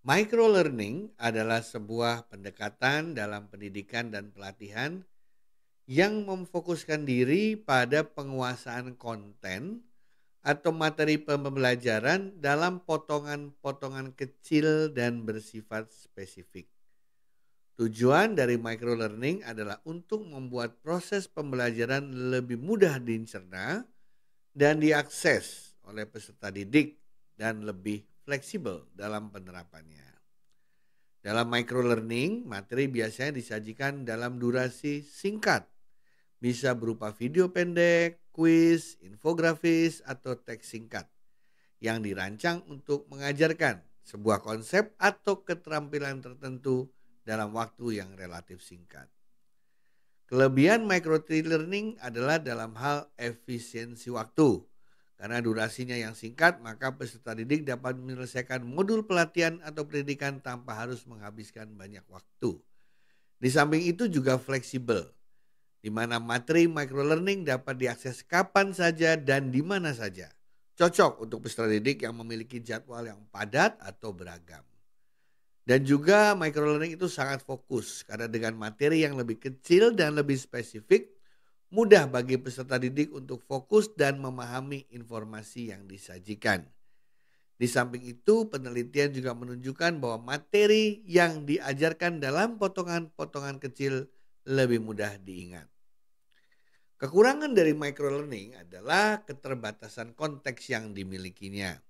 Micro learning adalah sebuah pendekatan dalam pendidikan dan pelatihan yang memfokuskan diri pada penguasaan konten atau materi pembelajaran dalam potongan-potongan kecil dan bersifat spesifik. Tujuan dari micro learning adalah untuk membuat proses pembelajaran lebih mudah dicerna dan diakses oleh peserta didik dan lebih fleksibel dalam penerapannya. Dalam micro materi biasanya disajikan dalam durasi singkat. Bisa berupa video pendek, kuis, infografis, atau teks singkat yang dirancang untuk mengajarkan sebuah konsep atau keterampilan tertentu dalam waktu yang relatif singkat. Kelebihan micro learning adalah dalam hal efisiensi waktu, karena durasinya yang singkat, maka peserta didik dapat menyelesaikan modul pelatihan atau pendidikan tanpa harus menghabiskan banyak waktu. Di samping itu juga fleksibel, di mana materi microlearning dapat diakses kapan saja dan di mana saja. Cocok untuk peserta didik yang memiliki jadwal yang padat atau beragam. Dan juga microlearning itu sangat fokus karena dengan materi yang lebih kecil dan lebih spesifik mudah bagi peserta didik untuk fokus dan memahami informasi yang disajikan. Di samping itu, penelitian juga menunjukkan bahwa materi yang diajarkan dalam potongan-potongan kecil lebih mudah diingat. Kekurangan dari microlearning adalah keterbatasan konteks yang dimilikinya.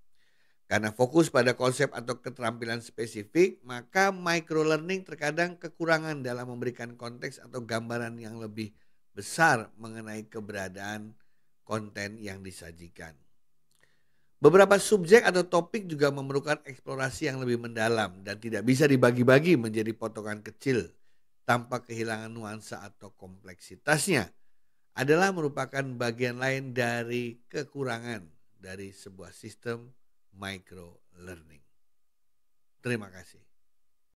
Karena fokus pada konsep atau keterampilan spesifik, maka microlearning terkadang kekurangan dalam memberikan konteks atau gambaran yang lebih besar mengenai keberadaan konten yang disajikan. Beberapa subjek atau topik juga memerlukan eksplorasi yang lebih mendalam dan tidak bisa dibagi-bagi menjadi potongan kecil tanpa kehilangan nuansa atau kompleksitasnya adalah merupakan bagian lain dari kekurangan dari sebuah sistem micro learning. Terima kasih.